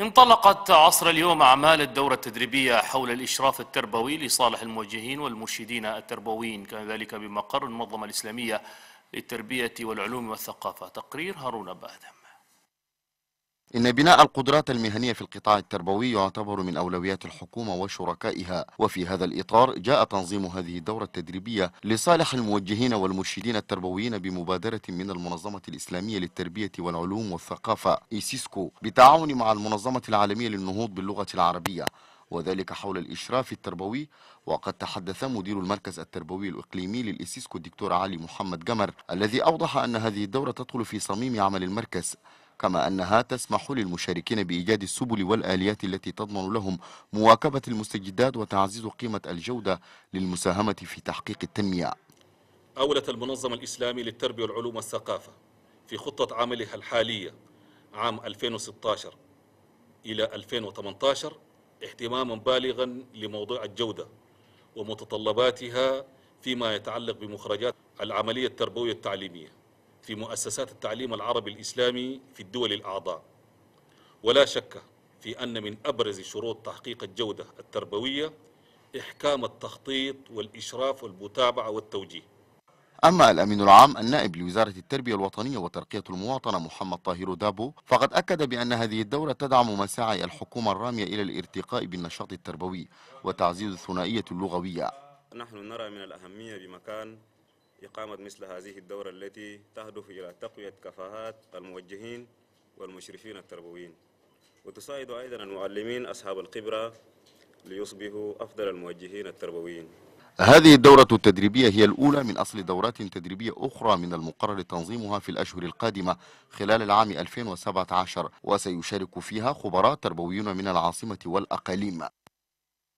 انطلقت عصر اليوم أعمال الدورة التدريبية حول الإشراف التربوي لصالح الموجهين والمرشدين التربويين كان ذلك بمقر المنظمة الإسلامية للتربية والعلوم والثقافة تقرير هارون باهدم إن بناء القدرات المهنية في القطاع التربوي يعتبر من أولويات الحكومة وشركائها وفي هذا الإطار جاء تنظيم هذه الدورة التدريبية لصالح الموجهين والمرشدين التربويين بمبادرة من المنظمة الإسلامية للتربية والعلوم والثقافة إيسيسكو بالتعاون مع المنظمة العالمية للنهوض باللغة العربية وذلك حول الإشراف التربوي وقد تحدث مدير المركز التربوي الإقليمي للإسيسكو الدكتور علي محمد جمر الذي أوضح أن هذه الدورة تدخل في صميم عمل المركز كما أنها تسمح للمشاركين بإيجاد السبل والآليات التي تضمن لهم مواكبة المستجدات وتعزيز قيمة الجودة للمساهمة في تحقيق التنمية أولت المنظمة الإسلامية للتربية والعلوم والثقافة في خطة عملها الحالية عام 2016 إلى 2018 اهتماما بالغا لموضوع الجودة ومتطلباتها فيما يتعلق بمخرجات العملية التربوية التعليمية في مؤسسات التعليم العربي الإسلامي في الدول الأعضاء ولا شك في أن من أبرز شروط تحقيق الجودة التربوية إحكام التخطيط والإشراف والمتابعة والتوجيه أما الأمين العام النائب لوزارة التربية الوطنية وترقية المواطنة محمد طاهر دابو فقد أكد بأن هذه الدورة تدعم مساعي الحكومة الرامية إلى الارتقاء بالنشاط التربوي وتعزيز الثنائية اللغوية نحن نرى من الأهمية بمكان إقامة مثل هذه الدورة التي تهدف إلى تقوية كفاءات الموجهين والمشرفين التربويين وتساعد أيضا المعلمين أصحاب الخبرة ليصبحوا أفضل الموجهين التربويين هذه الدورة التدريبية هي الأولى من أصل دورات تدريبية أخرى من المقرر تنظيمها في الأشهر القادمة خلال العام 2017 وسيشارك فيها خبراء تربويون من العاصمة والأقاليم